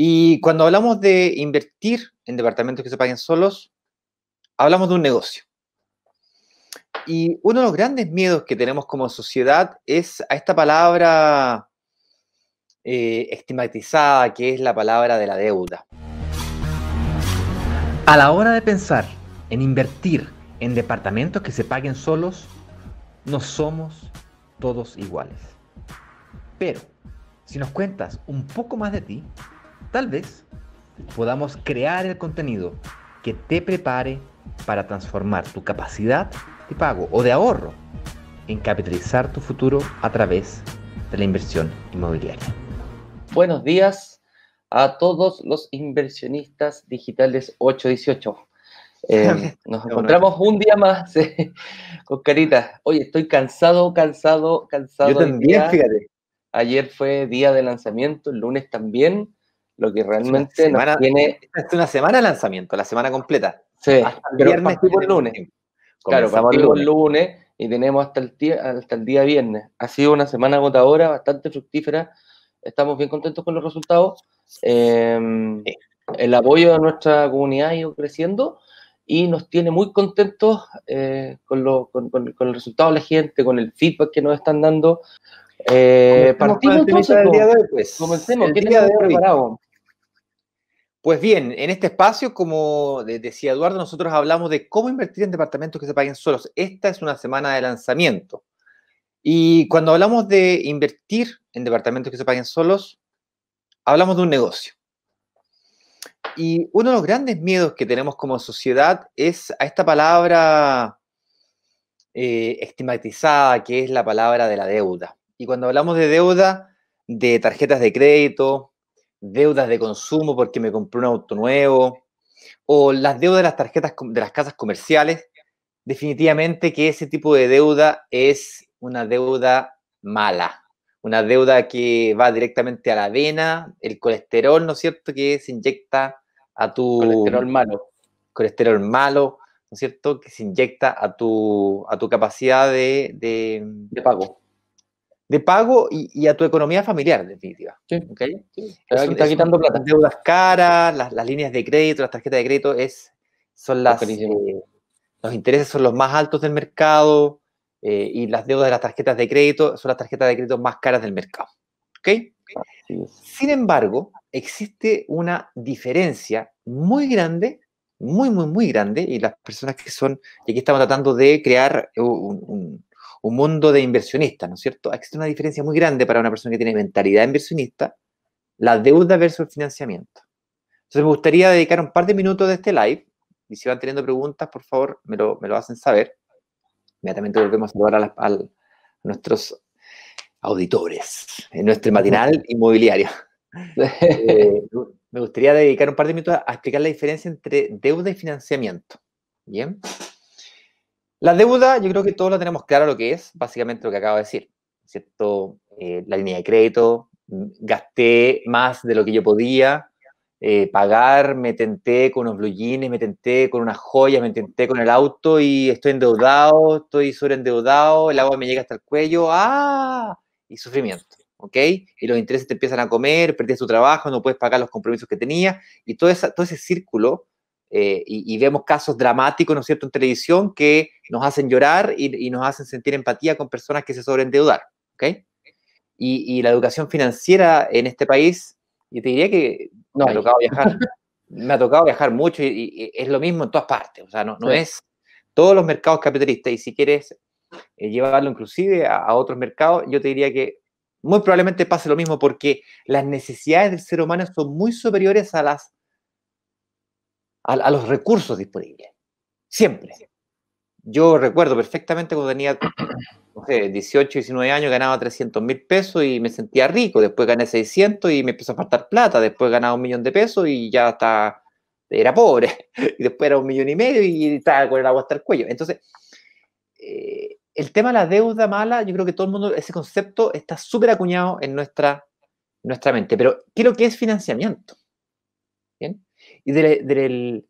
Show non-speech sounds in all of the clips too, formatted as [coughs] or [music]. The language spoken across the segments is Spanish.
Y cuando hablamos de invertir en departamentos que se paguen solos, hablamos de un negocio. Y uno de los grandes miedos que tenemos como sociedad es a esta palabra eh, estigmatizada que es la palabra de la deuda. A la hora de pensar en invertir en departamentos que se paguen solos, no somos todos iguales. Pero, si nos cuentas un poco más de ti, Tal vez podamos crear el contenido que te prepare para transformar tu capacidad de pago o de ahorro en capitalizar tu futuro a través de la inversión inmobiliaria. Buenos días a todos los inversionistas digitales 818. Eh, [laughs] nos encontramos un día más eh, con Carita. Oye, estoy cansado, cansado, cansado. Yo también, fíjate. Ayer fue día de lanzamiento, el lunes también lo que realmente tiene... Es una semana de lanzamiento, la semana completa. Sí, hasta el viernes y el lunes. Claro, partimos el lunes y tenemos hasta el, día, hasta el día viernes. Ha sido una semana agotadora, bastante fructífera. Estamos bien contentos con los resultados. Em, el apoyo de nuestra comunidad ha ido creciendo y nos tiene muy contentos eh, con, con, el resultado de la gente, con el feedback que nos están dando. Eh, partimos entonces. el día de hoy, pues. Comencemos. El día de preparado? Pues bien, en este espacio, como decía Eduardo, nosotros hablamos de cómo invertir en departamentos que se paguen solos. Esta es una semana de lanzamiento. Y cuando hablamos de invertir en departamentos que se paguen solos, hablamos de un negocio. Y uno de los grandes miedos que tenemos como sociedad es a esta palabra eh, estigmatizada, que es la palabra de la deuda. Y cuando hablamos de deuda, de tarjetas de crédito, deudas de consumo porque me compré un auto nuevo, o las deudas de las tarjetas de las casas comerciales, definitivamente que ese tipo de deuda es una deuda mala, una deuda que va directamente a la vena, el colesterol, ¿no es cierto?, que se inyecta a tu... Colesterol malo. Colesterol malo, ¿no es cierto?, que se inyecta a tu, a tu capacidad de, de, de pago de pago y, a tu economía familiar, en definitiva. Sí. está quitando Las deudas caras, las, líneas de crédito, las tarjetas de crédito, es, son las, eh, los intereses son los más altos del mercado eh, y las deudas de las tarjetas de crédito son las tarjetas de crédito más caras del mercado. ¿Okay? Sin embargo, existe una diferencia muy grande, muy, muy, muy grande, y las personas que son, y aquí estamos tratando de crear eh, un un mundo de inversionistas, ¿no es cierto? Existe una diferencia muy grande para una persona que tiene mentalidad inversionista, la deuda versus el financiamiento. Entonces me gustaría dedicar un par de minutos de este live, y si van teniendo preguntas, por favor, me lo, hacen saber. Inmediatamente volvemos a saludar a, nuestros auditores en nuestro matinal [laughs] inmobiliario. Eh, [laughs] me gustaría dedicar un par de minutos a explicar la diferencia entre deuda y financiamiento. Bien. La deuda, yo creo que todos la tenemos clara lo que es, básicamente lo que acabo de decir, ¿cierto? Eh, la línea de crédito, gasté más de lo que yo podía eh, pagar, me tenté con unos blue jeans, me tenté con unas joyas, me tenté con el auto y estoy endeudado, estoy sobreendeudado, el agua me llega hasta el cuello, ¡ah! Y sufrimiento, ¿ok? Y los intereses te empiezan a comer, perdías tu trabajo, no puedes pagar los compromisos que tenías y todo, todo ese círculo eh, y, vemos casos dramáticos, ¿no es cierto?, en televisión que nos hacen llorar y, nos hacen sentir empatía con personas que se sobreendeudar, ¿ok? Y, la educación financiera en este país, yo te diría que no, me ha tocado viajar, me ha tocado viajar mucho y, es lo mismo en todas partes, o sea, no, no es todos los mercados capitalistas y si quieres eh, llevarlo inclusive a otros mercados, yo te diría que muy probablemente pase lo mismo porque las necesidades del ser humano son muy superiores a las a, los recursos disponibles. Siempre. Yo recuerdo perfectamente cuando tenía 18, [coughs] 19 años, ganaba 300 mil pesos y me sentía rico. Después gané 600 y me empezó a faltar plata. Después ganaba un millón de pesos y ya hasta era pobre. [laughs] Y después era un millón y medio y estaba con el agua hasta el cuello. Entonces, eh, el tema de la deuda mala, yo creo que todo el mundo, ese concepto está súper acuñado en nuestra, nuestra mente. Pero, ¿qué que es financiamiento? y del...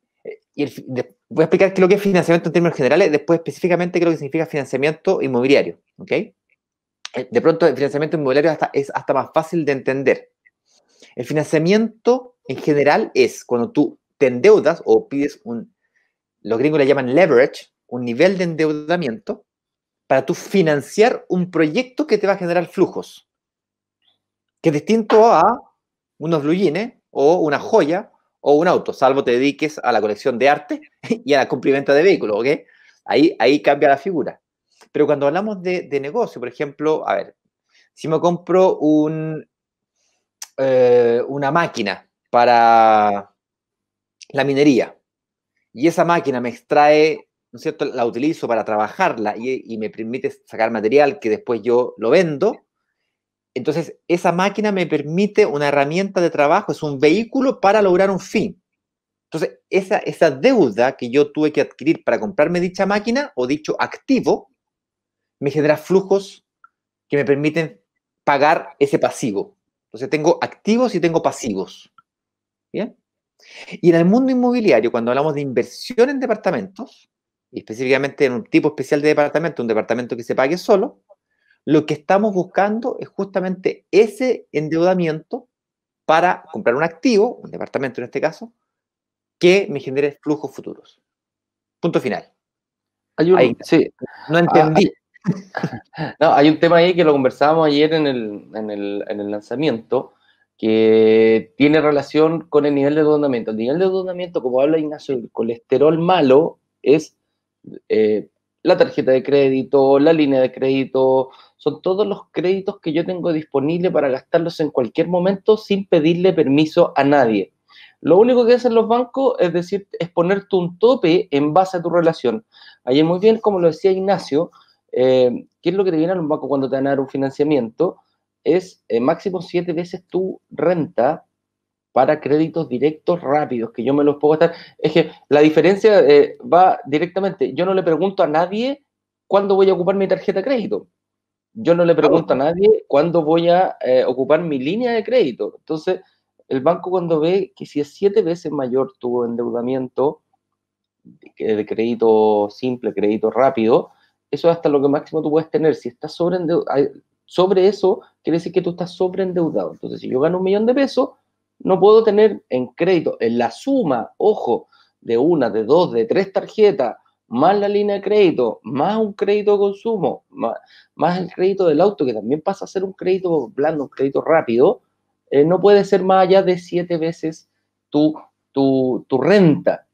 voy a explicar qué es lo que es financiamiento en términos generales, después específicamente qué es lo que significa financiamiento inmobiliario, ¿ok? Eh, de pronto el financiamiento inmobiliario hasta, es hasta más fácil de entender. El financiamiento en general es cuando tú te endeudas o pides un, los gringos le llaman leverage, un nivel de endeudamiento para tú financiar un proyecto que te va a generar flujos, que es distinto a unos blue jeans o una joya o un auto, salvo te dediques a la colección de arte [laughs] y a la cumplimenta de vehículos, ¿ok? Ahí, ahí cambia la figura. Pero cuando hablamos de, negocio, por ejemplo, a ver, si me compro un, eh, una máquina para la minería y esa máquina me extrae, ¿no es cierto?, la utilizo para trabajarla y me permite sacar material que después yo lo vendo, entonces, esa máquina me permite una herramienta de trabajo, es un vehículo para lograr un fin. Entonces, esa, deuda que yo tuve que adquirir para comprarme dicha máquina o dicho activo, me genera flujos que me permiten pagar ese pasivo. Entonces, tengo activos y tengo pasivos. ¿Bien? Y en el mundo inmobiliario, cuando hablamos de inversión en departamentos, y específicamente en un tipo especial de departamento, un departamento que se pague solo, lo que estamos buscando es justamente ese endeudamiento para comprar un activo, un departamento en este caso, que me genere flujos futuros. Punto final. sí. No entendí. Ah, [laughs] no, hay un tema ahí que lo conversábamos ayer en el, lanzamiento, que tiene relación con el nivel de endeudamiento. El nivel de endeudamiento, como habla Ignacio, el colesterol malo es eh, la tarjeta de crédito, la línea de crédito, son todos los créditos que yo tengo disponible para gastarlos en cualquier momento sin pedirle permiso a nadie. Lo único que hacen los bancos es decir, es ponerte un tope en base a tu relación. es muy bien, como lo decía Ignacio, eh, ¿qué es lo que te viene a los bancos cuando te van a dar un financiamiento? Es eh, máximo siete veces tu renta para créditos directos rápidos, que yo me los puedo estar... Es que la diferencia eh, va directamente. Yo no le pregunto a nadie cuándo voy a ocupar mi tarjeta de crédito. Yo no le pregunto a nadie cuándo voy a eh, ocupar mi línea de crédito. Entonces, el banco cuando ve que si es siete veces mayor tu endeudamiento de, crédito simple, crédito rápido, eso es hasta lo que máximo tú puedes tener. Si estás sobre, sobre eso, quiere decir que tú estás sobreendeudado. Entonces, si yo gano un millón de pesos, no puedo tener en crédito, en la suma, ojo, de una, de dos, de tres tarjetas, más la línea de crédito, más un crédito de consumo, más, el crédito del auto, que también pasa a ser un crédito blando, un crédito rápido, eh, no puede ser más allá de siete veces tu, renta.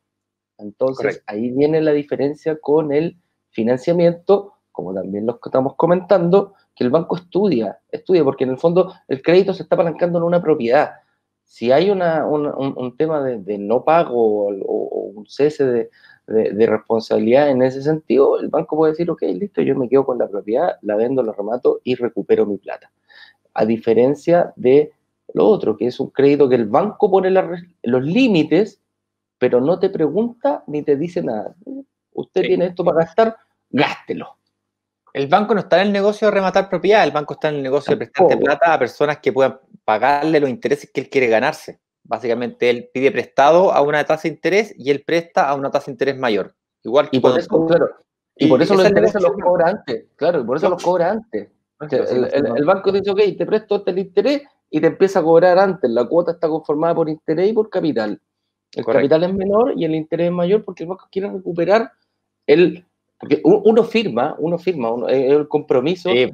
Entonces, ahí viene la diferencia con el financiamiento, como también lo estamos comentando, que el banco estudia, estudia, porque en el fondo el crédito se está apalancando en una propiedad si hay un, tema de, no pago o, un cese de, responsabilidad en ese sentido, el banco puede decir, ok, listo, yo me quedo con la propiedad, la vendo, la remato y recupero mi plata. A diferencia de lo otro, que es un crédito que el banco pone los límites, pero no te pregunta ni te dice nada. Usted tiene esto para gastar, gástelo el banco no está en el negocio de rematar propiedad, el banco está en el negocio de prestarte plata a personas que puedan pagarle los intereses que él quiere ganarse. Básicamente, él pide prestado a una tasa de interés y él presta a una tasa de interés mayor. Igual que y por eso, y, por eso los intereses los cobra antes, claro, por eso los cobra antes. el, banco dice, ok, te presto este el interés y te empieza a cobrar antes. La cuota está conformada por interés y por capital. El capital es menor y el interés es mayor porque el banco quiere recuperar el porque uno firma, uno firma, uno, el compromiso. yo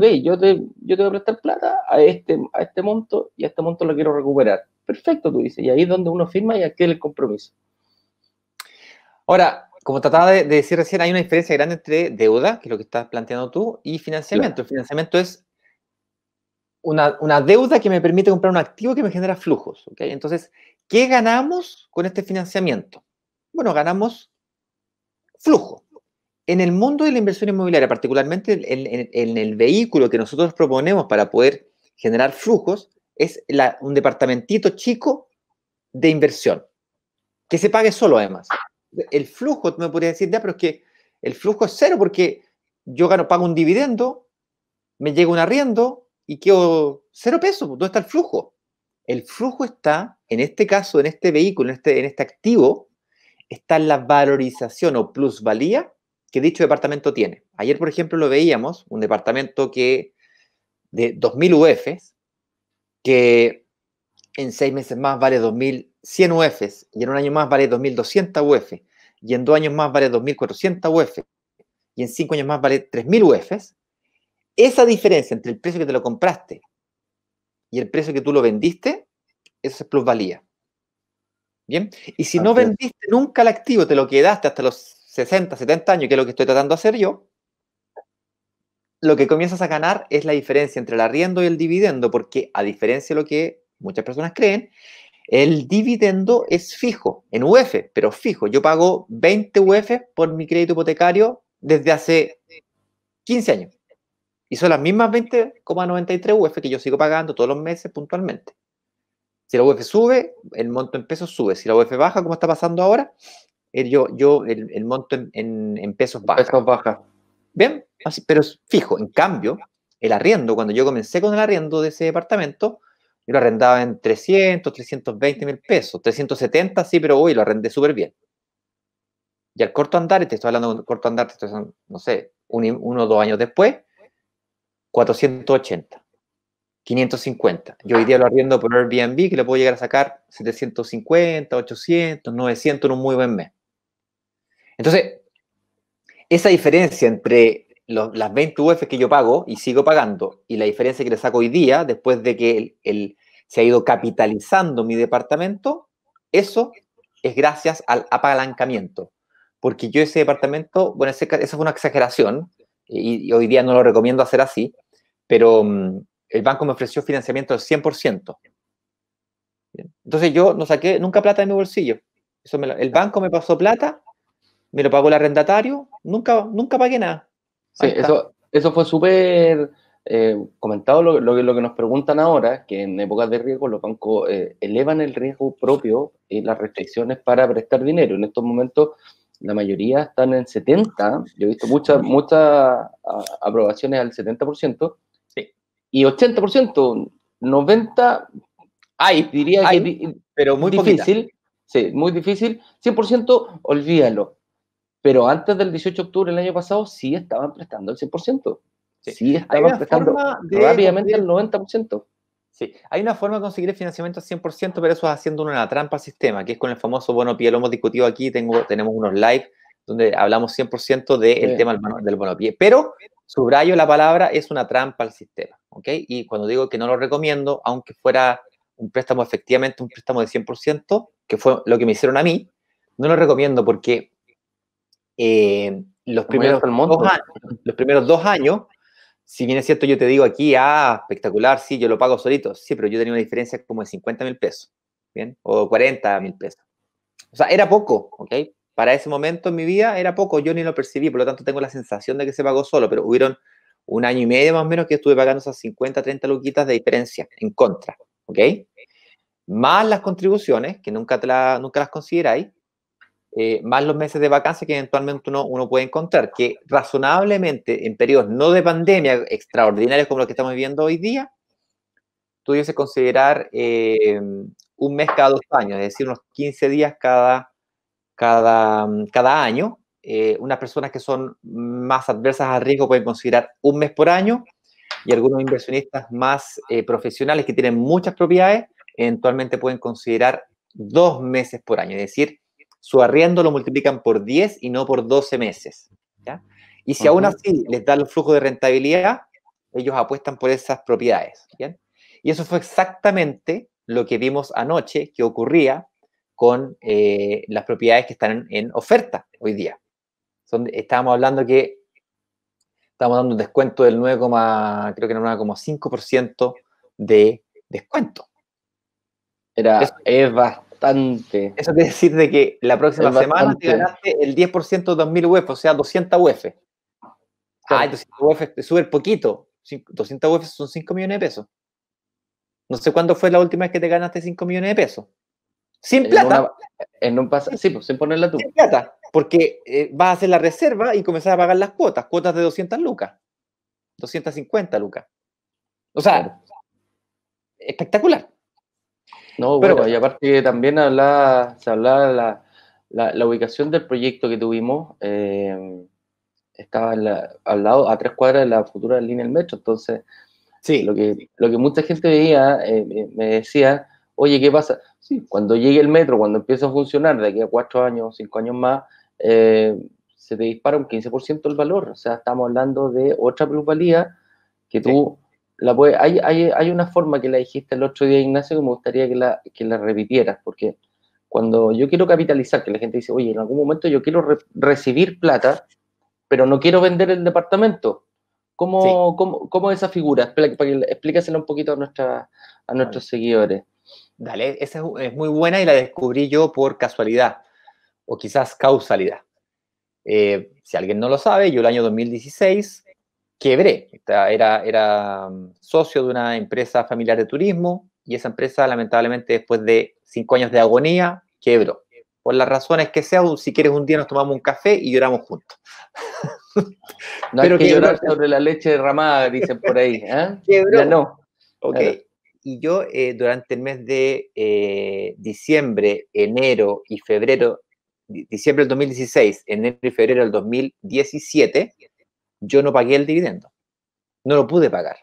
te, yo te voy a prestar plata a este, a este monto y a este monto lo quiero recuperar. Perfecto, tú dices. Y ahí es donde uno firma y es el compromiso. Ahora, como trataba de, decir recién, hay una diferencia grande entre deuda, que es lo que estás planteando tú, y financiamiento. El financiamiento es una, deuda que me permite comprar un activo que me genera flujos. ¿okay? Entonces, ¿qué ganamos con este financiamiento? Bueno, ganamos flujo. En el mundo de la inversión inmobiliaria, particularmente en, el vehículo que nosotros proponemos para poder generar flujos, es un departamentito chico de inversión, que se pague solo además. El flujo, me podría decir, ya, pero es que el flujo es cero porque yo gano, pago un dividendo, me llega un arriendo y quedo cero pesos. ¿Dónde está el flujo? El flujo está, en este caso, en este vehículo, en este, en este activo, está la valorización o plusvalía que dicho departamento tiene. Ayer, por ejemplo, lo veíamos, un departamento que de 2.000 UFs, que en seis meses más vale 2.100 UFs, y en un año más vale 2.200 UFs, y en dos años más vale 2.400 UFs, y en cinco años más vale 3.000 UFs. Esa diferencia entre el precio que te lo compraste y el precio que tú lo vendiste, eso es plusvalía. Bien, y si no vendiste nunca el activo, te lo quedaste hasta los 60, 70 años, que es lo que estoy tratando de hacer yo, lo que comienzas a ganar es la diferencia entre el arriendo y el dividendo, porque a diferencia de lo que muchas personas creen, el dividendo es fijo, en UF, pero fijo. Yo pago 20 UF por mi crédito hipotecario desde hace 15 años. Y son las mismas 20,93 UF que yo sigo pagando todos los meses puntualmente. Si la UF sube, el monto en pesos sube. Si la UF baja, como está pasando ahora, yo, yo el, monto en, pesos bajos. Pesos ¿Bien? pero fijo. En cambio, el arriendo, cuando yo comencé con el arriendo de ese departamento, yo lo arrendaba en 300, 320 mil pesos. 370 sí, pero hoy lo arrendé súper bien. Y al corto andar, y te estoy hablando de corto andar, te estoy hablando, no sé, uno o dos años después, 480, 550. Yo hoy día lo arriendo por Airbnb, que le puedo llegar a sacar 750, 800, 900 en un muy buen mes. Entonces, esa diferencia entre las 20 UF que yo pago y sigo pagando y la diferencia que le saco hoy día, después de que se ha ido capitalizando mi departamento, eso es gracias al apalancamiento. Porque yo ese departamento, bueno, esa eso fue una exageración y, hoy día no lo recomiendo hacer así, pero mm, el banco me ofreció financiamiento del 100%. Entonces yo no saqué nunca plata de mi bolsillo. el banco me pasó plata me lo pagó el arrendatario, nunca, nunca pagué nada. Sí, eso, eso fue súper eh, comentado lo, que nos preguntan ahora, que en épocas de riesgo los bancos eh, elevan el riesgo propio y las restricciones para prestar dinero. En estos momentos la mayoría están en 70, yo he visto muchas muchas aprobaciones al 70%, sí. y 80%, 90%, hay, diría que pero muy difícil, sí, muy difícil, 100% olvídalo pero antes del 18 de octubre del año pasado sí estaban prestando el 100%. Sí, estaban prestando rápidamente el 90%. Sí, hay una forma de conseguir el financiamiento al 100%, pero eso es haciendo una trampa al sistema, que es con el famoso bono pie. Lo hemos discutido aquí, tengo, tenemos unos live donde hablamos 100% del tema del, del bono pie. Pero subrayo la palabra, es una trampa al sistema, ¿ok? Y cuando digo que no lo recomiendo, aunque fuera un préstamo efectivamente, un préstamo de 100%, que fue lo que me hicieron a mí, no lo recomiendo porque eh, los, primeros dos años, los primeros dos años, si bien es cierto, yo te digo aquí, ah, espectacular, sí, yo lo pago solito, sí, pero yo tenía una diferencia como de 50 mil pesos, ¿bien? O 40 mil pesos. O sea, era poco, ¿ok? Para ese momento en mi vida era poco, yo ni lo percibí, por lo tanto tengo la sensación de que se pagó solo, pero hubieron un año y medio más o menos que estuve pagando esas 50, 30 luquitas de diferencia en contra, ¿ok? Más las contribuciones, que nunca, te nunca las consideráis, eh, más los meses de vacancia que eventualmente uno, puede encontrar, que razonablemente en periodos no de pandemia extraordinarios como los que estamos viviendo hoy día, tú considerar eh, un mes cada dos años, es decir, unos 15 días cada, cada, cada año. Eh, unas personas que son más adversas al riesgo pueden considerar un mes por año y algunos inversionistas más profesionales que tienen muchas propiedades eventualmente pueden considerar dos meses por año, es decir, su arriendo lo multiplican por 10 y no por 12 meses. Y si aún así les da el flujo de rentabilidad, ellos apuestan por esas propiedades. Y eso fue exactamente lo que vimos anoche que ocurría con eh, las propiedades que están en, oferta hoy día. estábamos hablando que estamos dando un descuento del 9, creo que era 9,5% de descuento. Era, Eso, eso quiere decir de que la próxima semana te ganaste el 10% de 2.000 UF, e o sea, 200 UF. E ah, 200 UF e es súper poquito. 200 UF son 5 millones de pesos. No sé cuándo fue la última vez que te ganaste 5 millones de pesos. Sin plata. un sí, pues, sin ponerla tú. Sin plata. Porque eh, vas a hacer la reserva y comenzar a pagar las cuotas, cuotas de 200 lucas. 250 lucas. O sea, espectacular. No, bueno, y aparte también hablaba, se hablaba la, la, ubicación del proyecto que tuvimos, eh, estaba al lado, a tres cuadras de la futura línea del metro, entonces sí. lo, que, lo que mucha gente veía, eh, me decía, oye, ¿qué pasa? cuando llegue el metro, cuando empiece a funcionar, de aquí a cuatro años, cinco años más, eh, se te dispara un 15% el valor, o sea, estamos hablando de otra plusvalía que tú hay, una forma que la dijiste el otro día, Ignacio, que me gustaría que la, repitieras, porque cuando yo quiero capitalizar, que la gente dice, oye, en algún momento yo quiero recibir plata, pero no quiero vender el departamento. ¿Cómo, cómo, esa figura? Explícasela un poquito a, nuestra, nuestros seguidores. Dale, esa es muy buena y la descubrí yo por casualidad o quizás causalidad. Eh, si alguien no lo sabe, yo el año 2016 quebré. Era, era mm, socio de una empresa familiar de turismo y esa empresa lamentablemente después de cinco años de agonía quebró. Por las razones que sea, si quieres un día nos tomamos un café y lloramos juntos. [laughs] No hay que llorar sobre la leche derramada, dicen por ahí. ¿eh? [laughs] no. Y yo eh, durante el mes de eh, diciembre, enero y febrero, diciembre del 2016, enero y febrero del 2017, yo no pagué el dividendo. No lo pude pagar.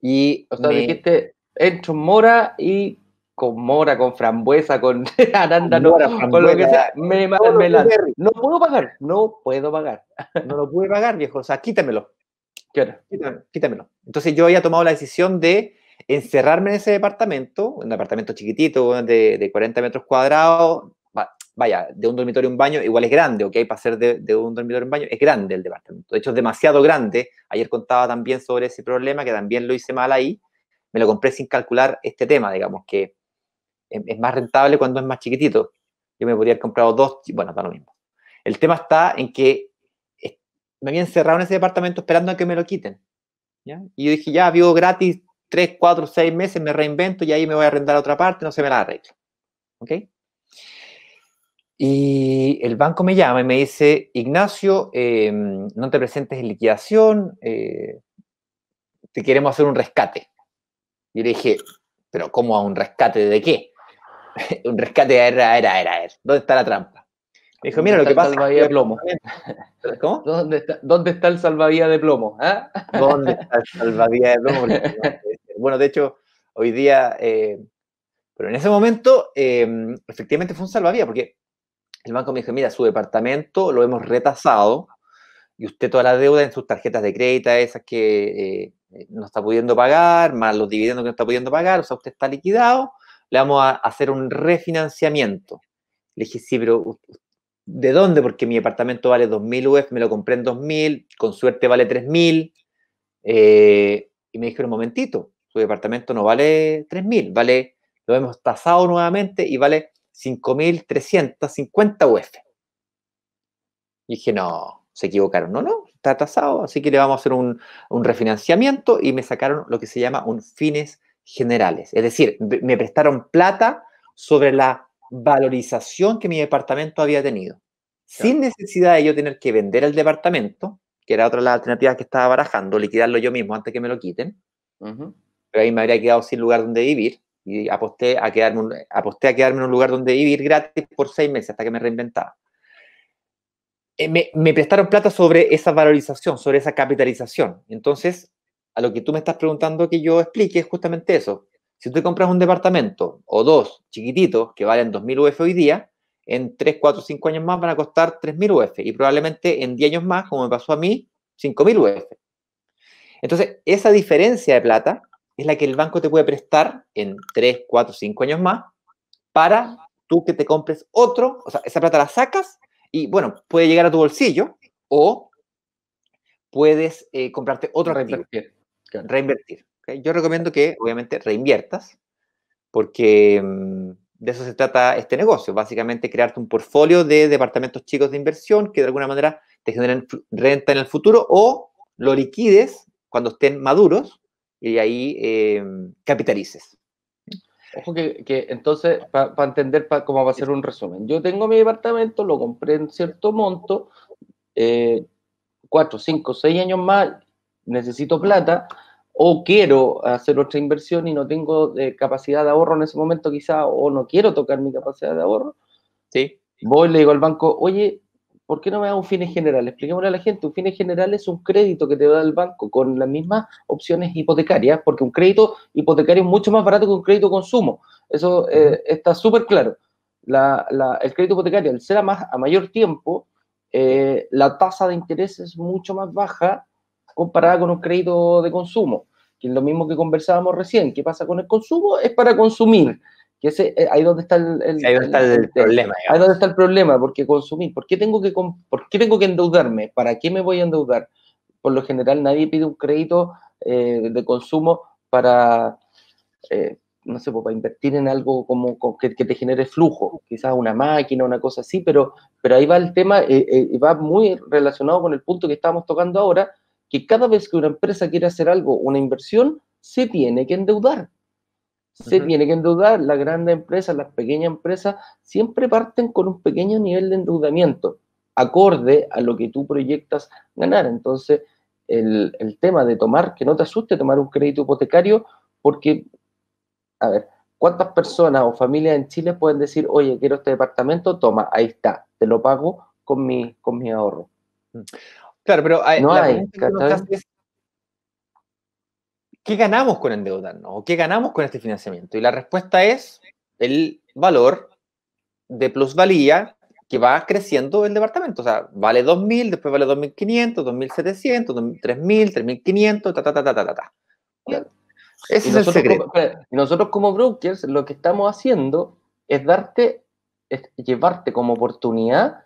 Y o dijiste, entro en Mora y con mora, con frambuesa, con [laughs] arándano, con, con lo que sea, me, no, no puedo pagar, no puedo pagar. [laughs] No lo pude pagar, viejo, o sea, quítamelo. ¿Qué hora? Quítamelo, Entonces yo había tomado la decisión de encerrarme en ese departamento, un departamento chiquitito, de, de 40 metros cuadrados, vaya, de un dormitorio a un baño igual es grande, ¿ok? Para ser de, un dormitorio a un baño es grande el departamento. De hecho, es demasiado grande. Ayer contaba también sobre ese problema, que también lo hice mal ahí. Me lo compré sin calcular este tema, digamos, que es, más rentable cuando es más chiquitito. Yo me podría haber comprado dos, bueno, está lo mismo. El tema está en que me había encerrado en ese departamento esperando a que me lo quiten. ¿ya? Y yo dije, ya, vivo gratis tres, cuatro, seis meses, me reinvento y ahí me voy a arrendar a otra parte, no se me la arreglo. ¿Ok? Y el banco me llama y me dice, Ignacio, eh, no te presentes en liquidación, eh, te queremos hacer un rescate. Y le dije, pero ¿cómo a un rescate de qué? [laughs] un rescate era, era, era, ¿Dónde está la trampa? Me dijo, mira lo que pasa. de plomo. [laughs] ¿Cómo? ¿Dónde está, ¿Dónde está el salvavía de plomo? ¿Ah? [laughs] ¿Dónde está el salvavía de plomo? bueno, de hecho, hoy día, eh, pero en ese momento, efectivamente fue un salvavía, porque el banco me dijo, mira, su departamento lo hemos retasado y usted toda la deuda en sus tarjetas de crédito, esas que eh, eh, no está pudiendo pagar, más los dividendos que no está pudiendo pagar, o sea, usted está liquidado, le vamos a hacer un refinanciamiento. Le dije, sí, pero ¿de dónde? Porque mi departamento vale 2.000 UF, e me lo compré en 2.000, con suerte vale 3.000. Eh, y me dijeron, un momentito, su departamento no vale 3.000, vale, lo hemos tasado nuevamente y vale 5.350 UF. dije, no, se equivocaron. No, no, está tasado así que le vamos a hacer un, refinanciamiento y me sacaron lo que se llama un fines generales. Es decir, me prestaron plata sobre la valorización que mi departamento había tenido. Sin necesidad de yo tener que vender el departamento, que era otra de las alternativas que estaba barajando, liquidarlo yo mismo antes que me lo quiten. Pero ahí me habría quedado sin lugar donde vivir y aposté a quedarme, a quedarme en un lugar donde vivir gratis por seis meses hasta que me reinventaba. Eh, me, me, prestaron plata sobre esa valorización, sobre esa capitalización. Entonces, a lo que tú me estás preguntando que yo explique es justamente eso. Si tú compras un departamento o dos chiquititos que valen 2.000 UF hoy día, en 3, 4, 5 años más van a costar 3.000 UF y probablemente en 10 años más, como me pasó a mí, 5.000 UF. Entonces, esa diferencia de plata es la que el banco te puede prestar en 3, 4, 5 años más para tú que te compres otro, o sea, esa plata la sacas y bueno, puede llegar a tu bolsillo o puedes eh, comprarte otro reinvertir. Reinvertir. Yo recomiendo que obviamente reinviertas porque mm, de eso se trata este negocio, básicamente crearte un portfolio de departamentos chicos de inversión que de alguna manera te generen renta en el futuro o lo liquides cuando estén maduros y ahí em, capitalices. Ojo que, que entonces, para entender cómo va a ser un resumen, yo tengo mi departamento, lo compré en cierto monto, eh, cuatro, cinco, seis años más, necesito plata o quiero hacer otra inversión y no tengo eh, capacidad de ahorro en ese momento quizá o no quiero tocar mi capacidad de ahorro. Sí. Voy, le digo al banco, oye, ¿por qué no me da un fines general? Expliquémosle a la gente, un fines general es un crédito que te da el banco con las mismas opciones hipotecarias, porque un crédito hipotecario es mucho más barato que un crédito consumo. Eso eh, está súper claro. el crédito hipotecario, al ser a, más, a mayor tiempo, eh, la tasa de interés es mucho más baja comparada con un crédito de consumo, que es lo mismo que conversábamos recién. ¿Qué pasa con el consumo? Es para consumir. Eh, ahí donde está el, donde está el, problema. está el problema, porque consumir, ¿por qué, tengo que, tengo que endeudarme? ¿Para qué me voy a endeudar? Por lo general nadie pide un crédito eh, de consumo para, eh, no sé, pues, para invertir en algo como, que, te genere flujo, quizás una máquina, una cosa así, pero, pero ahí va el tema, y va muy relacionado con el punto que estábamos tocando ahora, que cada vez que una empresa quiere hacer algo, una inversión, se tiene que endeudar. Se tiene que endeudar. Las grandes empresas, las pequeñas empresas, siempre parten con un pequeño nivel de endeudamiento, acorde a lo que tú proyectas ganar. Entonces, el, tema de tomar, que no te asuste tomar un crédito hipotecario, porque, a ver, ¿cuántas personas o familias en Chile pueden decir, oye, quiero este departamento? Toma, ahí está, te lo pago con mi, con mi ahorro. Mm. Claro, pero eh, hay, ¿qué ganamos con endeudarnos? ¿O qué ganamos con este financiamiento? Y la respuesta es el valor de plusvalía que va creciendo el departamento. O sea, vale 2.000, después vale 2.500, 2.700, 3.000, 3.500, ta, ta, ta, ta, ta, ta. Ese es el secreto. nosotros como brokers lo que estamos haciendo es darte, es llevarte como oportunidad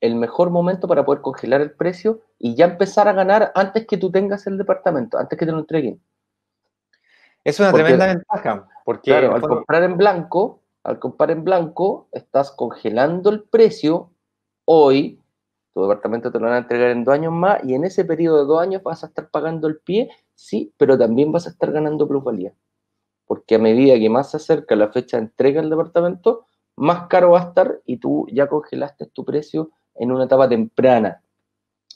el mejor momento para poder congelar el precio y ya empezar a ganar antes que tú tengas el departamento, antes que te lo entreguen. Es una tremenda ventaja. Porque claro, al comprar en blanco, al comprar en blanco, estás congelando el precio hoy. Tu departamento te lo van a entregar en dos años más y en ese periodo de dos años vas a estar pagando el pie, sí, pero también vas a estar ganando plusvalía. Porque a medida que más se acerca la fecha de entrega del departamento, más caro va a estar y tú ya congelaste tu precio en una etapa temprana,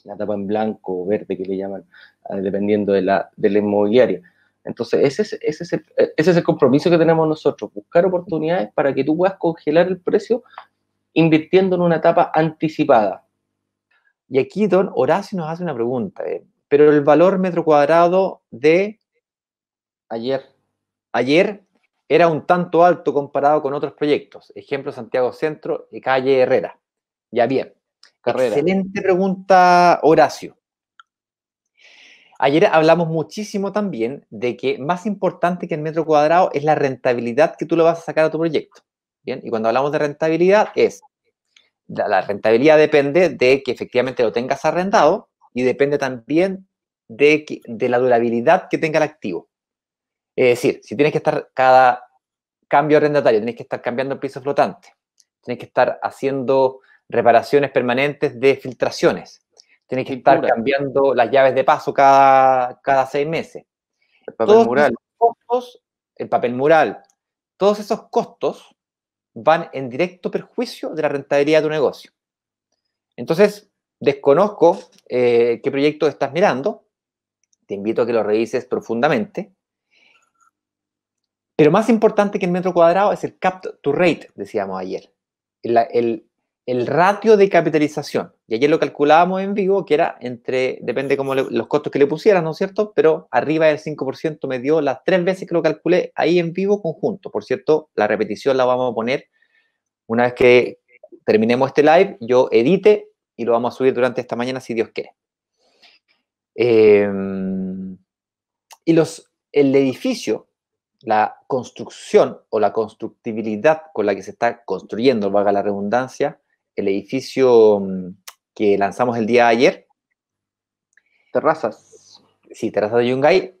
la etapa en blanco o verde que le llaman, eh, dependiendo de la, de la inmobiliaria. Entonces, ese es, eh, ese, es el, compromiso que tenemos nosotros, buscar oportunidades para que tú puedas congelar el precio invirtiendo en una etapa anticipada. Y aquí, don Horacio nos hace una pregunta, eh, pero el valor metro cuadrado de ayer. Ayer era un tanto alto comparado con otros proyectos, ejemplo Santiago Centro y eh, calle Herrera. Ya bien. Carrera. Excelente pregunta, Horacio. Ayer hablamos muchísimo también de que más importante que el metro cuadrado es la rentabilidad que tú le vas a sacar a tu proyecto. Bien, y cuando hablamos de rentabilidad es, la, rentabilidad depende de que efectivamente lo tengas arrendado y depende también de, de la durabilidad que tenga el activo. Es decir, si tienes que estar cada cambio arrendatario, tienes que estar cambiando el piso flotante, tienes que estar haciendo reparaciones permanentes de filtraciones, Tienes que estar cambiando las llaves de paso cada, cada seis meses. El papel Todos mural. Costos, el papel mural. Todos esos costos van en directo perjuicio de la rentabilidad de tu negocio. Entonces, desconozco eh, qué proyecto estás mirando. Te invito a que lo revises profundamente. Pero más importante que el metro cuadrado es el cap to rate, decíamos ayer. el, el ratio de capitalización. Y ayer lo calculábamos en vivo, que era entre, depende de los costos que le pusieras, ¿no es cierto? Pero arriba del 5% me dio las tres veces que lo calculé ahí en vivo conjunto. Por cierto, la repetición la vamos a poner una vez que terminemos este live, yo edite y lo vamos a subir durante esta mañana si Dios quiere. Em, y los, el edificio, la construcción o la constructibilidad con la que se está construyendo, valga la redundancia, el edificio mm, que lanzamos el día de ayer. Terrazas. Sí, Terrazas de Yungay.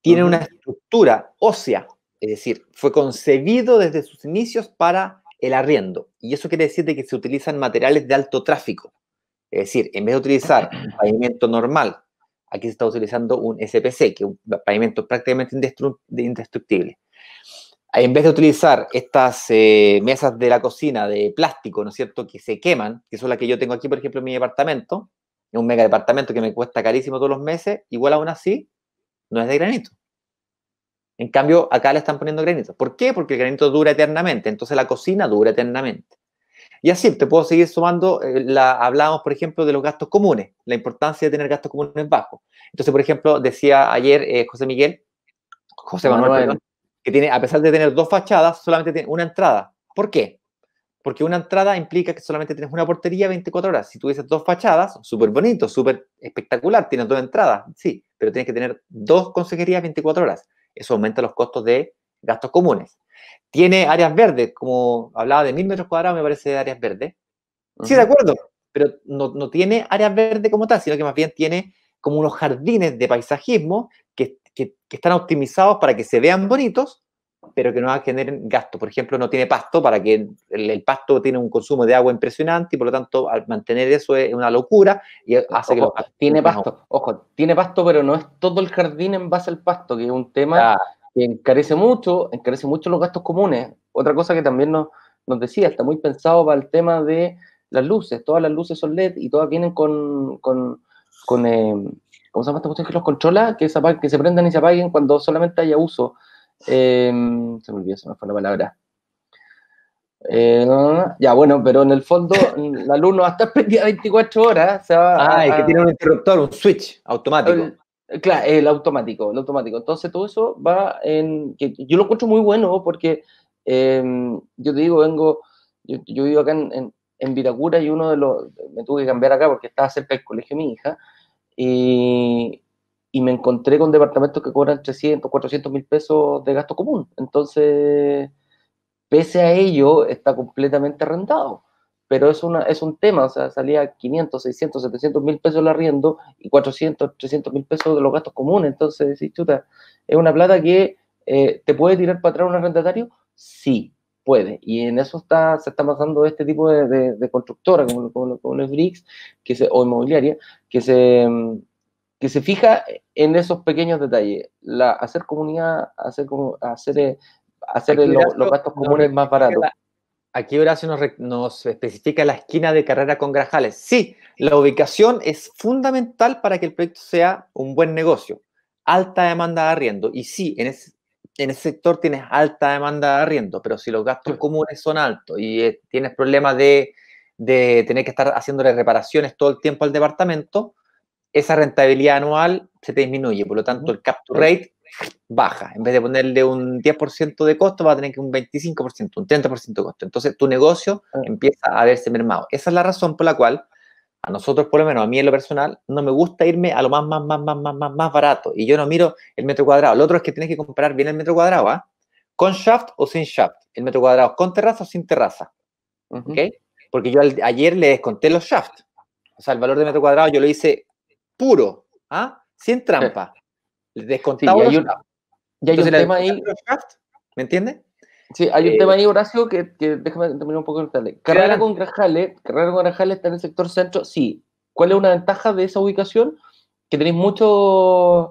Tiene una estructura ósea, es decir, fue concebido desde sus inicios para el arriendo. Y eso quiere decir que se utilizan materiales de alto tráfico. Es decir, en vez de utilizar un [clears throat] pavimento normal, aquí se está utilizando un SPC, que es un pavimento prácticamente indestructible en vez de utilizar estas eh, mesas de la cocina de plástico, ¿no es cierto?, que se queman, que son las que yo tengo aquí, por ejemplo, en mi departamento, en un mega departamento que me cuesta carísimo todos los meses, igual aún así, no es de granito. En cambio, acá le están poniendo granito. ¿Por qué? Porque el granito dura eternamente, entonces la cocina dura eternamente. Y así, te puedo seguir sumando, eh, hablábamos, por ejemplo, de los gastos comunes, la importancia de tener gastos comunes bajos. Entonces, por ejemplo, decía ayer eh, José Miguel, José Manuel, Manuel que tiene, a pesar de tener dos fachadas, solamente tiene una entrada. ¿Por qué? Porque una entrada implica que solamente tienes una portería 24 horas. Si tuvieses dos fachadas, súper bonito, súper espectacular, tienes dos entradas, sí, pero tienes que tener dos consejerías 24 horas. Eso aumenta los costos de gastos comunes. Tiene áreas verdes, como hablaba de mil metros cuadrados, me parece de áreas verdes. Sí, de acuerdo, pero no, no tiene áreas verdes como tal, sino que más bien tiene como unos jardines de paisajismo que, están optimizados para que se vean bonitos, pero que no generen gasto. Por ejemplo, no tiene pasto para que el, pasto tiene un consumo de agua impresionante y por lo tanto al mantener eso es una locura y hace que tiene pasto, ojo, tiene pasto, pero no es todo el jardín en base al pasto, que es un tema que encarece mucho, encarece mucho los gastos comunes. Otra cosa que también nos, decía, está muy pensado para el tema de las luces, todas las luces son LED y todas vienen con, eh, ¿cómo se esta cuestión que los controla? Que se, que se prendan y se apaguen cuando solamente haya uso. Em, se me olvidó, se me fue la palabra. Em, ya, bueno, pero en el fondo la luz no va a estar 24 horas. ah, es que tiene un interruptor, un switch automático. El, claro, el automático, el automático. Entonces todo eso va en... Que yo lo encuentro muy bueno porque em, yo te digo, vengo, yo, vivo acá en, en, y uno de los... Me tuve que cambiar acá porque estaba cerca del colegio de mi hija y, me encontré con departamentos que cobran 300, 400 mil pesos de gasto común. Entonces, pese a ello, está completamente arrendado. Pero es, una, es un tema, o sea, salía 500, 600, 700 mil pesos el arriendo y 400, 300 mil pesos de los gastos comunes. Entonces, chuta, es una plata que eh, te puede tirar para atrás un arrendatario, sí, puede. Y en eso está, se está pasando este tipo de, constructora, como, como, los BRICS, que se, o inmobiliaria, que se, que se fija en esos pequeños detalles. La, hacer comunidad, hacer, hacer, eh, hacer los gastos comunes más baratos. Aquí Horacio nos, nos especifica la esquina de carrera con Grajales. Sí, la ubicación es fundamental para que el proyecto sea un buen negocio. Alta demanda de arriendo. Y sí, en ese, en ese sector tienes alta demanda de arriendo, pero si los gastos comunes son altos y eh, tienes problemas de, de, tener que estar haciéndole reparaciones todo el tiempo al departamento, esa rentabilidad anual se te disminuye. Por lo tanto, el capture rate baja. En vez de ponerle un 10% de costo, va a tener que un 25%, un 30% de costo. Entonces, tu negocio ah. empieza a verse mermado. Esa es la razón por la cual a nosotros, por lo menos a mí en lo personal, no me gusta irme a lo más, más, más, más, más, más, barato. Y yo no miro el metro cuadrado. Lo otro es que tienes que comparar bien el metro cuadrado, ¿ah? Con shaft o sin shaft. El metro cuadrado con terraza o sin terraza. Porque yo ayer le desconté los shaft. O sea, el valor de metro cuadrado yo lo hice puro, ¿ah? Sin trampa. Le desconté. tema ahí. ¿Me entiendes? Sí, hay un eh, tema ahí, Horacio, que, déjame terminar un poco el tarde. Carrera con Grajales, Carrera con Grajales está en el sector centro, sí. ¿Cuál es una ventaja de esa ubicación? Que tenéis muchos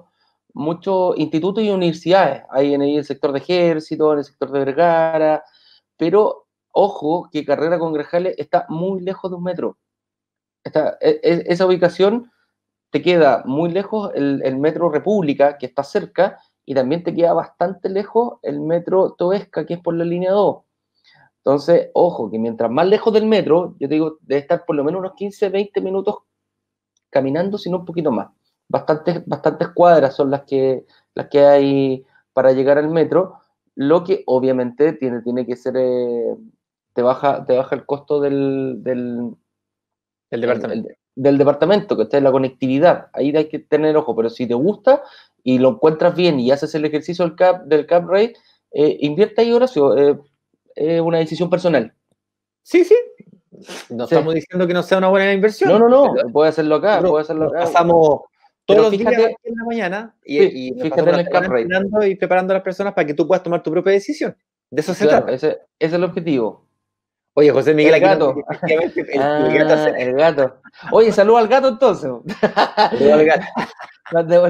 muchos institutos y universidades. Hay en el sector de Ejército, en el sector de Vergara, pero ojo que Carrera con Grajales está muy lejos de un metro. E, e, esa ubicación te queda muy lejos el metro República, que está cerca, y también te queda bastante lejos el metro Toesca, que es por la línea 2. Entonces, ojo, que mientras más lejos del metro, yo te digo, debe estar por lo menos unos 15, 20 minutos caminando, sino un poquito más. Bastantes, bastantes cuadras son las que, las que hay para llegar al metro, lo que obviamente tiene, tiene que ser, eh, te, baja, te baja el costo del, departamento. del departamento, que está es la conectividad. Ahí hay que tener ojo, pero si te gusta, y lo encuentras bien y haces el ejercicio del cap, del cap rate, eh, invierte ahí, Horacio. Es eh, eh, una decisión personal. Sí, sí. No estamos diciendo que no sea una buena inversión. No, no, no. Puede hacerlo acá. Puede hacerlo acá. Pasamos todos los días en la mañana y, sí, y en el cap rate. y preparando a las personas para que tú puedas tomar tu propia decisión. De eso se trata. Ese, ese, es el objetivo. Oye, José Miguel, el gato. Aquí ah, el, gato Oye, saludo al gato entonces. Saludo al gato.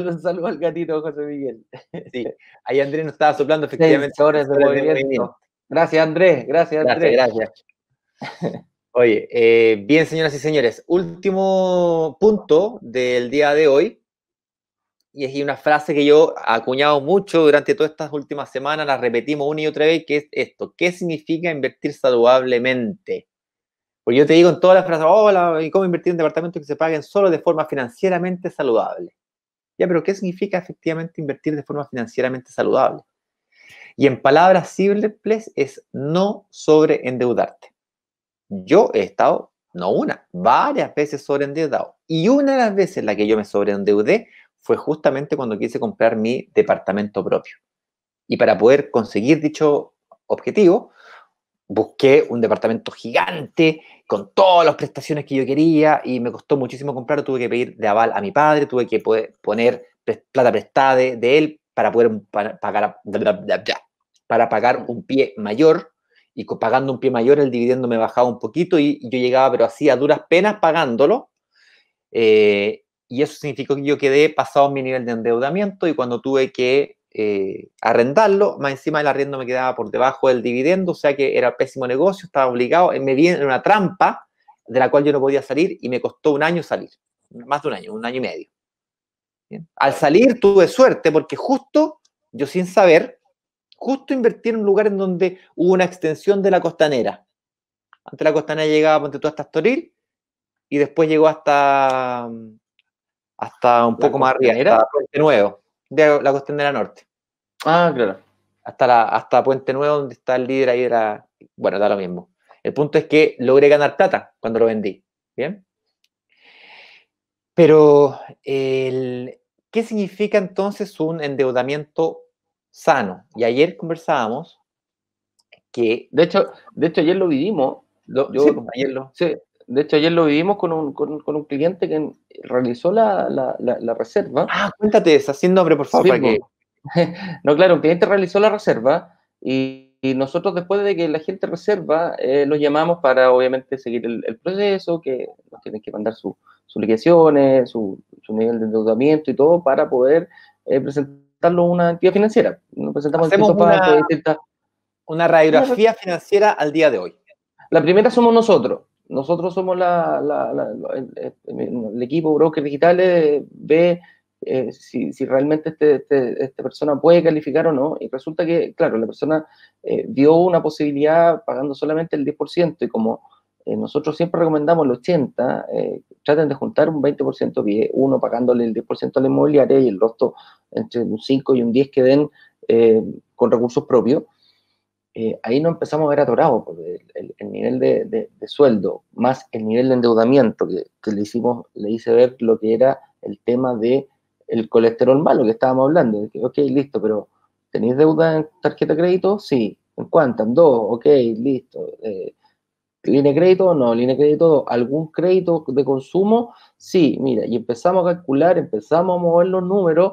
un [laughs] saludo al gatito, José Miguel. Sí, ahí Andrés nos estaba soplando efectivamente. Gracias, Andrés. Gracias, Andrés. Gracias, gracias. Oye, eh, bien, señoras y señores, último punto del día de hoy y es una frase que yo acuñado mucho durante todas estas últimas semanas, la repetimos una y otra vez, que es esto, ¿qué significa invertir saludablemente? Porque yo te digo en todas las frases, hola, ¿y cómo invertir en departamentos que se paguen solo de forma financieramente saludable? Ya, pero ¿qué significa efectivamente invertir de forma financieramente saludable? Y en palabras simples es no sobreendeudarte. Yo he estado, no una, varias veces sobreendeudado. Y una de las veces en la que yo me sobreendeudé fue justamente cuando quise comprar mi departamento propio. Y para poder conseguir dicho objetivo, busqué un departamento gigante con todas las prestaciones que yo quería y me costó muchísimo comprarlo. Tuve que pedir de aval a mi padre, tuve que poner plata prestada de, él para poder pagar, para pagar un pie mayor y pagando un pie mayor el dividendo me bajaba un poquito y yo llegaba, pero hacía duras penas pagándolo. Eh, y eso significó que yo quedé pasado mi nivel de endeudamiento y cuando tuve que eh, arrendarlo, más encima el arriendo me quedaba por debajo del dividendo, o sea que era pésimo negocio, estaba obligado, eh, me vi en una trampa de la cual yo no podía salir y me costó un año salir, más de un año, un año y medio. Al salir tuve suerte porque justo, yo sin saber, justo invertí en un lugar en donde hubo una extensión de la costanera. Antes la costanera llegaba ponte tú hasta Toril y después llegó hasta hasta un poco más arriba, hasta Puente Nuevo, de la de la Norte. Ah, claro. Hasta, hasta Puente Nuevo, donde está el líder ahí era... Bueno, da lo mismo. El punto es que logré ganar plata cuando lo vendí, ¿bien? Pero, ¿qué significa entonces un endeudamiento sano? Y ayer conversábamos que... De hecho, de hecho ayer lo vivimos. yo, pues, sí, Sí, de hecho, ayer lo vivimos con un, con, un cliente que realizó la, reserva. Ah, cuéntate esa, sin nombre, por favor. [laughs] no, claro, un cliente realizó la reserva y, nosotros después de que la gente reserva, eh, los llamamos para obviamente seguir el, proceso, que nos tienen que mandar sus su liquidaciones, su, nivel de endeudamiento y todo para poder eh, presentarlo a una entidad financiera. presentamos Hacemos una, para, una radiografía financiera al día de hoy. La primera somos nosotros nosotros somos el, equipo Broker Digitales eh, ve eh, si, realmente este, este, esta persona puede calificar o no. Y resulta que, claro, la persona eh, dio una posibilidad pagando solamente el 10% y como nosotros siempre recomendamos el 80%, traten de juntar un 20% uno pagándole el 10% a la inmobiliaria y el resto entre un 5 y un 10 que den con recursos propios. Eh, ahí no empezamos a ver atorado porque el, nivel de, sueldo más el nivel de endeudamiento que, le hicimos, le hice ver lo que era el tema de el colesterol malo que estábamos hablando. ok, listo, pero ¿tenéis deuda en tarjeta de crédito? Sí. ¿En cuánto? ¿En dos? Ok, listo. Eh, ¿Línea de crédito? No, línea de crédito, algún crédito de consumo, sí, mira, y empezamos a calcular, empezamos a mover los números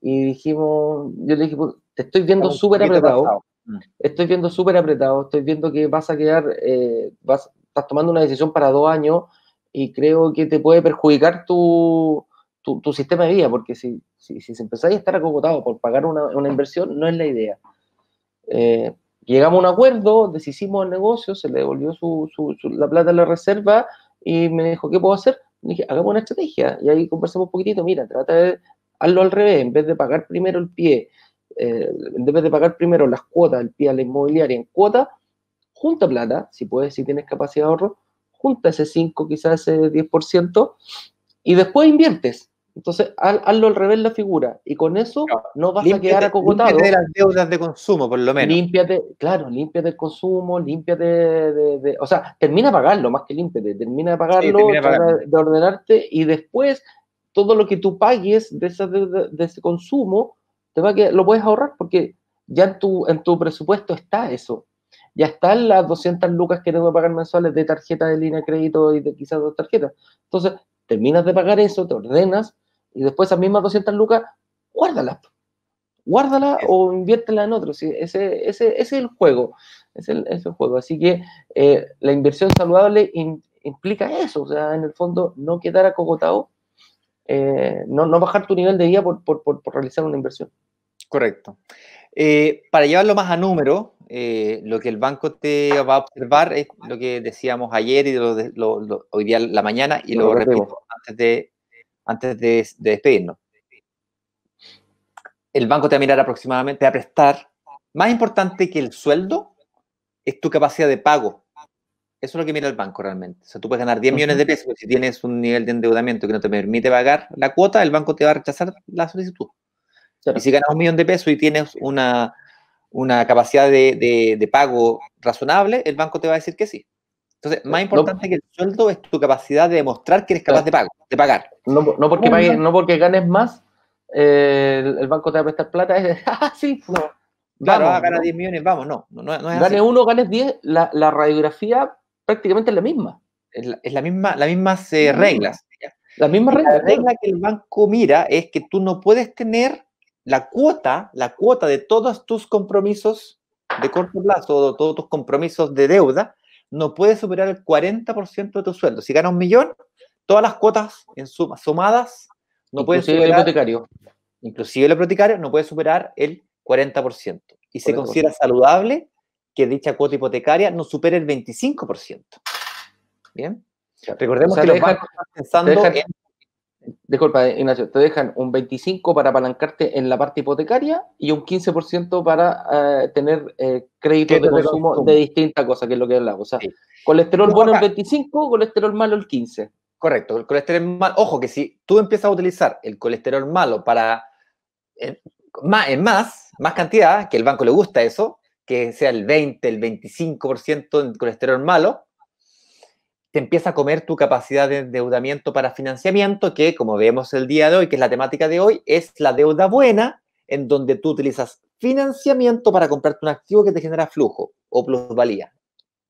y dijimos, yo le dije, pues, te estoy viendo súper apretado, Mm. estoy viendo súper apretado, estoy viendo que vas a quedar, eh, estás tomando una decisión para dos años y creo que te puede perjudicar tu, sistema de vida, porque si, si, si empezáis a estar acogotado por pagar una, inversión, no es la idea. Eh, llegamos a un acuerdo, deshicimos el negocio, se le devolvió su, la plata a la reserva y me dijo, ¿qué puedo hacer? Le dije, hagamos una estrategia y ahí conversamos un poquitito, mira, trata de hazlo al revés, en vez de pagar primero el pie, debes eh, de pagar primero las cuotas, el pie a la inmobiliaria en cuota, junta plata, si puedes, si tienes capacidad de ahorro, junta ese 5, quizás ese 10%, y después inviertes. Entonces, hazlo al revés la figura. Y con eso no, vas a quedar acogotado. Límpiate de las deudas de consumo, por lo menos. Límpiate, claro, límpiate el consumo, límpiate de, O sea, termina de pagarlo, más que límpiate. Termina de pagarlo, de ordenarte y después todo lo que tú pagues de, esa, de ese consumo, va que lo puedes ahorrar porque ya en tu, en tu presupuesto está eso. Ya están las 200 lucas que tengo que pagar mensuales de tarjeta de línea de crédito y de quizás dos tarjetas. Entonces, terminas de pagar eso, te ordenas y después esas mismas 200 lucas, guárdalas. guárdala o inviértela en otro. ese, ese, es el juego. Es el, juego. Así que eh, la inversión saludable implica eso. O sea, en el fondo, no quedar acogotado, eh, no, bajar tu nivel de vida por, por, por realizar una inversión. Correcto. Eh, para llevarlo más a número, eh, lo que el banco te va a observar es lo que decíamos ayer y hoy día la mañana y lo, repito antes, de, antes de, de, despedirnos. El banco te va a mirar aproximadamente, te va a prestar. Más importante que el sueldo es tu capacidad de pago. Eso es lo que mira el banco realmente. O sea, tú puedes ganar 10 millones de pesos, pero si tienes un nivel de endeudamiento que no te permite pagar la cuota, el banco te va a rechazar la solicitud. Y si ganas un millón de pesos y tienes una, capacidad de, pago razonable, el banco te va a decir que sí. Entonces, más importante que el sueldo es tu capacidad de demostrar que eres capaz de, pago, de pagar. No, porque no porque ganes más, eh, el, banco te va a prestar plata. Es, [laughs] ah, sí, no. Vamos, 10 ah, millones, vamos, no. no, no es ganes uno, ganes 10, la, radiografía prácticamente es la misma. Es la, misma, las mismas eh, reglas. Las mismas reglas. La regla que el banco mira es que tú no puedes tener la cuota, la cuota de todos tus compromisos de corto plazo o todos tus compromisos de deuda no puede superar el 40% de tu sueldo. Si ganas un millón, todas las cuotas en suma, sumadas no pueden superar... el hipotecario. Inclusive el hipotecario no puede superar el 40%. Y se considera saludable que dicha cuota hipotecaria no supere el 25%. ¿Bien? Recordemos que los bancos están pensando disculpa, eh, Ignacio, te dejan un 25% para apalancarte en la parte hipotecaria y un 15% para eh, tener eh, crédito de consumo, de distintas cosas, que es lo que es O sea, colesterol bueno el 25%, colesterol malo el 15%. Correcto, el colesterol malo. Ojo que si tú empiezas a utilizar el colesterol malo para más, en más, más cantidad, que el banco le gusta eso, que sea el 20, el 25% en colesterol malo, te empieza a comer tu capacidad de endeudamiento para financiamiento, que como vemos el día de hoy, que es la temática de hoy, es la deuda buena, en donde tú utilizas financiamiento para comprarte un activo que te genera flujo o plusvalía.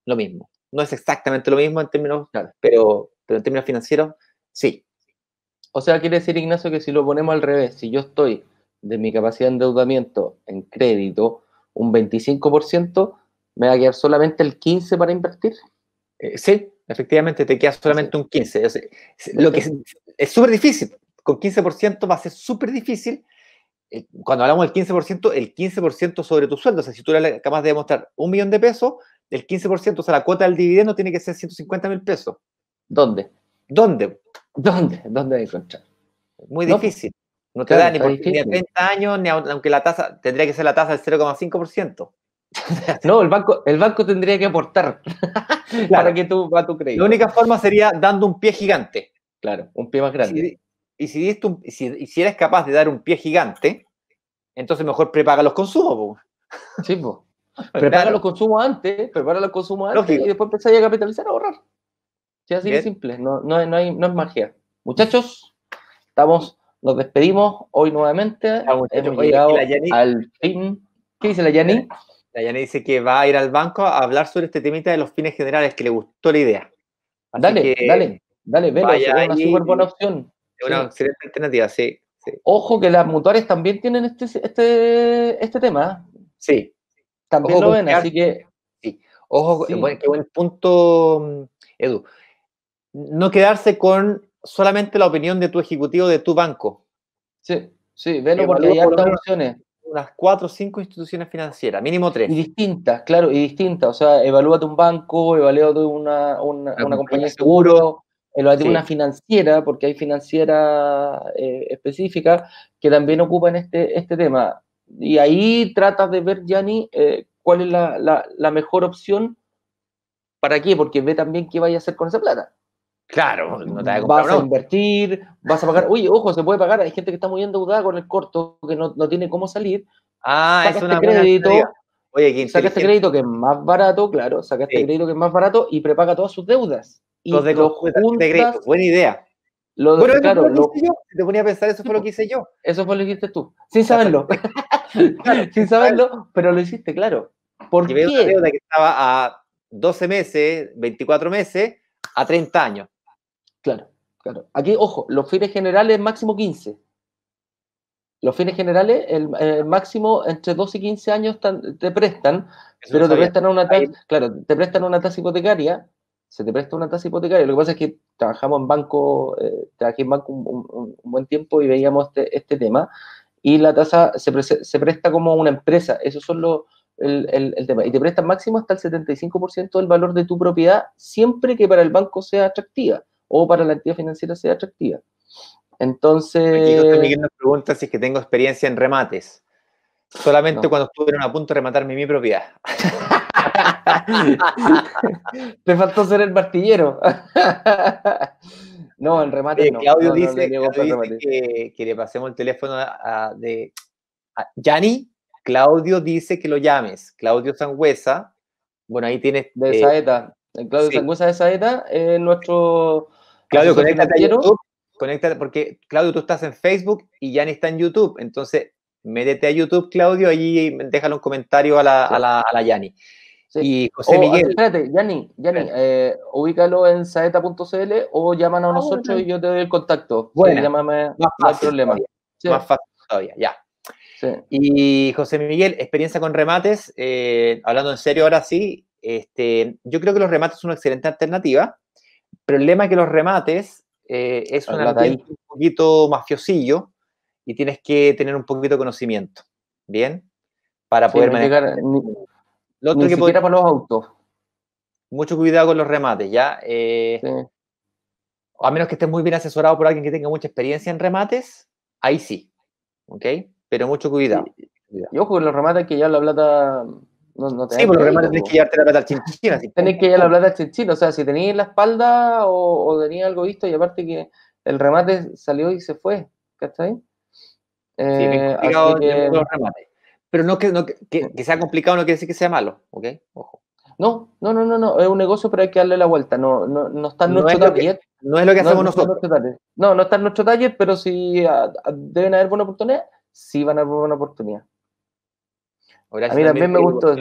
Lo mismo. No es exactamente lo mismo en términos, pero, pero en términos financieros, sí. O sea, quiere decir, Ignacio, que si lo ponemos al revés, si yo estoy de mi capacidad de endeudamiento en crédito un 25%, me va a quedar solamente el 15% para invertir. Eh, sí, efectivamente te queda solamente un 15. lo que es súper difícil. Con 15% va a ser súper difícil. Eh, cuando hablamos del 15%, el 15% sobre tu sueldo. O sea, si tú acabas de demostrar un millón de pesos, el 15%, o sea, la cuota del dividendo tiene que ser 150 mil pesos. ¿Dónde? ¿Dónde? ¿Dónde? ¿Dónde encontrar? Muy pues, difícil. No te da ni, por, ni 30 años, ni aunque la tasa, tendría que ser la tasa del 0,5%. [laughs] no, el banco, el banco tendría que aportar [laughs] para que tú va tu crédito. La única forma sería dando un pie gigante. Claro, un pie más grande. y si, si, si, eres capaz de dar un pie gigante, entonces mejor prepaga los consumos. [laughs] Prepara los consumos antes, prepara los consumos antes y después empezar a capitalizar, a ahorrar. así de simple, no, es magia. Muchachos, estamos, nos despedimos hoy nuevamente. Hemos llegado al fin. ¿Qué dice la Yanni? Eh, Dayane dice que va a ir al banco a hablar sobre este temita de los fines generales, que le gustó la idea. dale, dale, dale, velo, es una súper buena opción. Es una excelente alternativa, sí, Ojo que las mutuarias también tienen este, este, este tema. ¿eh? Sí. También Ojo lo ven, así que. Sí. Ojo, qué buen punto, Edu. No quedarse con solamente la opinión de tu ejecutivo de tu banco. Sí, sí, velo porque hay otras opciones unas cuatro o cinco instituciones financieras, mínimo tres. Y distintas, claro, y distintas. O sea, evalúate un banco, evalúate una, una, compañía de seguro, evalúate una financiera, porque hay financiera eh, específica que también ocupan este, este tema. Y ahí tratas de ver, Yanni, eh, cuál es la, la mejor opción. ¿Para qué? Porque ve también qué vaya a hacer con esa plata. Claro, no te vas a invertir, vas a pagar. uy, ojo, se puede pagar. Hay gente que está muy endeudada con el corto, que no, no tiene cómo salir. Ah, es este una crédito. Oye, saca este crédito que es más barato, claro. Saca este crédito que es más barato y prepaga todas sus deudas. los de, los de crédito. Buena idea. claro, te ponía a pensar, eso fue lo que hice yo. Eso fue lo que hiciste tú, sin saberlo. [laughs] sin saberlo, pero lo hiciste, claro. Porque veo una deuda que estaba a 12 meses, 24 meses, a 30 años. Claro, claro. Aquí, ojo, los fines generales máximo 15. Los fines generales, el, máximo entre 12 y 15 años te prestan, pero te prestan, una tasa, claro, te prestan una tasa hipotecaria, se te presta una tasa hipotecaria. Lo que pasa es que trabajamos en banco, eh, trabajé en banco un, buen tiempo y veíamos este, este tema, y la tasa se, presta como una empresa. Eso son el, tema. Y te prestan máximo hasta el 75% del valor de tu propiedad, siempre que para el banco sea atractiva o para la entidad financiera sea atractiva. Entonces. Aquí Miguel nos pregunta si es que tengo experiencia en remates. Solamente cuando estuvieron a punto de rematarme mi propiedad. Te [laughs] faltó ser el martillero. [laughs] no, en remate no. Claudio dice, que, le pasemos el teléfono a, de yani Claudio dice que lo llames. Claudio Sangüesa. Bueno, ahí tienes. De eh, Saeta. Claudio Sangüesa de Saeta es nuestro Claudio, conéctate a YouTube. Conéctate, porque Claudio, tú estás en Facebook y Yanni está en YouTube. Entonces, métete a YouTube, Claudio, allí déjale un comentario a la, a la, a la Yanni. Y José oh, Miguel. Espérate, Yanni, Yanni, eh, ubícalo en saeta.cl o llámanos a ah, nosotros y yo te doy el contacto. Bueno, no hay problema. Más fácil todavía, ya. Y José Miguel, experiencia con remates, eh, hablando en serio ahora sí, este, yo creo que los remates son una excelente alternativa pero el es que los remates eh, es un un poquito mafiosillo y tienes que tener un poquito de conocimiento, ¿bien? Para poder manejar. lo otro que para los autos. Mucho cuidado con los remates, ¿ya? Eh, a menos que estés muy bien asesorado por alguien que tenga mucha experiencia en remates, ahí sí, ¿ok? Pero mucho cuidado. cuidado. Y ojo con los remates que ya la plata no, sí, por lo menos tenés que llevarte la plata al Tenés que llevar la plata al chinchín. O sea, si tenías la espalda o, o tenías algo visto, y aparte que el remate salió y se fue. ¿Cachai? Eh, sí, así que... Pero no que, no que, que, sea complicado no quiere decir que sea malo, ¿ok? Ojo. No, no, no, no, no, es un negocio, pero hay que darle la vuelta. No, no, no está en no nuestro taller. no es lo que hacemos nosotros. No, no está en nuestro taller, pero si ah, ah, deben haber buena oportunidad, sí van a haber buena oportunidad a mí también, me gustó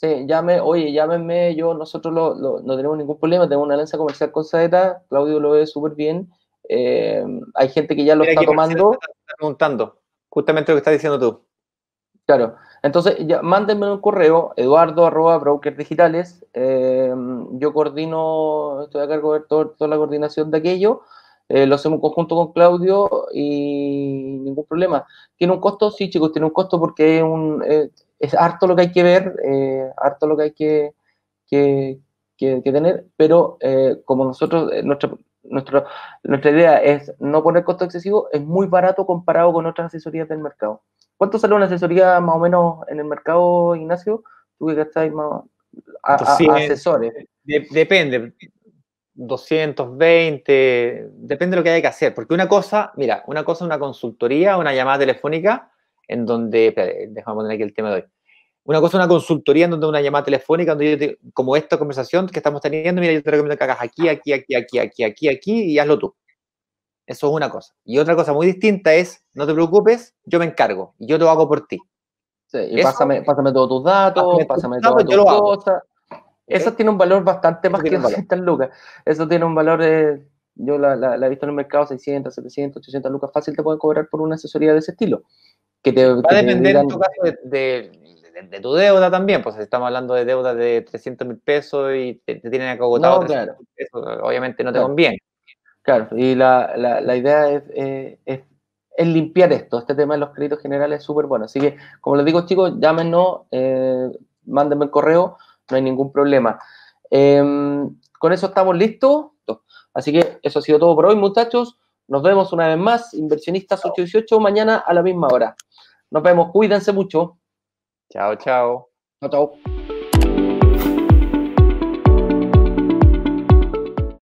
sí, llame, oye, llámenme, yo, nosotros no tenemos ningún problema, tengo una alianza comercial con Saeta, Claudio lo ve súper bien, eh, hay gente que ya lo está tomando. preguntando, justamente lo que estás diciendo tú. Claro, entonces mándenme un correo, eduardo arroba broker digitales, eh, yo coordino, estoy a cargo de todo, toda la coordinación de aquello, eh, lo hacemos conjunto con Claudio y ningún problema. ¿Tiene un costo? Sí, chicos, tiene un costo porque es, un, eh, es harto lo que hay que ver, eh, harto lo que hay que, tener, pero como nosotros, nuestra, nuestra, nuestra idea es no poner costo excesivo, es muy barato comparado con otras asesorías del mercado. ¿Cuánto sale una asesoría más o menos en el mercado, Ignacio? Tú que gastáis más asesores. depende, 220, depende de lo que haya que hacer. Porque una cosa, mira, una cosa es una consultoría, una llamada telefónica, en donde, dejamos poner aquí el tema de hoy. Una cosa es una consultoría en donde una llamada telefónica, donde como esta conversación que estamos teniendo, mira, yo te recomiendo que hagas aquí, aquí, aquí, aquí, aquí, aquí, aquí, y hazlo tú. Eso es una cosa. Y otra cosa muy distinta es, no te preocupes, yo me encargo, yo lo hago por ti. Sí, y pásame, todos tus datos, pásame, pásame todas tus cosas. Eso tiene un valor bastante más que 200 lucas. Eso tiene un valor, de, eh, yo la, he visto en el mercado, 600, 700, 800 lucas. Fácil te pueden cobrar por una asesoría de ese estilo. Que Va a depender en tu caso de, tu deuda también. Pues estamos hablando de deuda de 300 mil pesos y te, tienen acogotado. obviamente no te conviene. Claro, y la, idea eh, es, es limpiar esto. Este tema de los créditos generales es súper bueno. Así que, como les digo, chicos, llámenos, eh, mándenme el correo no hay ningún problema. Em, con eso estamos listos. Así que eso ha sido todo por hoy, muchachos. Nos vemos una vez más, Inversionistas 818, mañana a la misma hora. Nos vemos, cuídense mucho. Chao, chao. Chao, chao.